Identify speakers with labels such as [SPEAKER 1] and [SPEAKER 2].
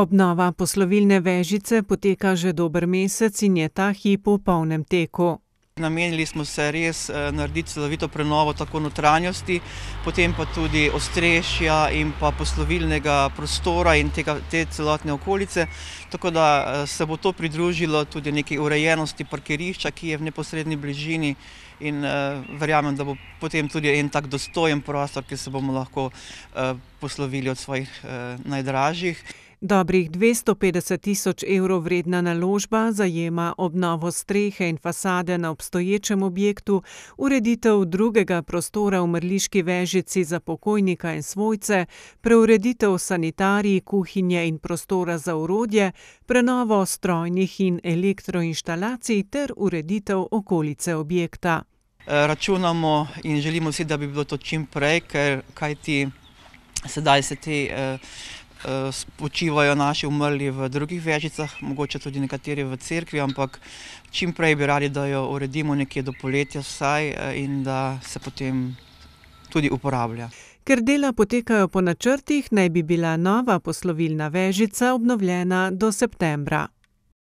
[SPEAKER 1] Obnova poslovilne vežice poteka že dober mesec in je ta hip v polnem teku.
[SPEAKER 2] Namenili smo se res eh, narediti celovito prenovo tako notranjosti, potem pa tudi ostrešja in pa poslovilnega prostora in tega, te celotne okolice, tako da eh, se bo to pridružilo tudi neki urejenosti parkirišča, ki je v neposrednji bližini in eh, verjamem, da bo potem tudi en tak dostojen prostor, ki se bomo lahko poslovili od svojih najdražjih.
[SPEAKER 1] Dobrih 250 tisoč evrov vredna naložba zajema obnovo strehe in fasade na obstoječem objektu, ureditev drugega prostora v mrliški vežici za pokojnika in svojce, preureditev sanitarij, kuhinje in prostora za urodje, prenovo strojnih in elektroinštalacij ter ureditev okolice objekta.
[SPEAKER 2] E, računamo in želimo si, da bi bilo to čim prej, ker kajti sedaj se ti. Eh, Eh, počivajo naši umrli v drugih vežicah, mogoče tudi nekateri v cerkvi, ampak čim prej bi radi, da jo uredimo nekje do poletja vsaj eh, in da se potem tudi uporablja.
[SPEAKER 1] Ker dela potekajo po načrtih, naj bi bila nova poslovilna vežica obnovljena do septembra.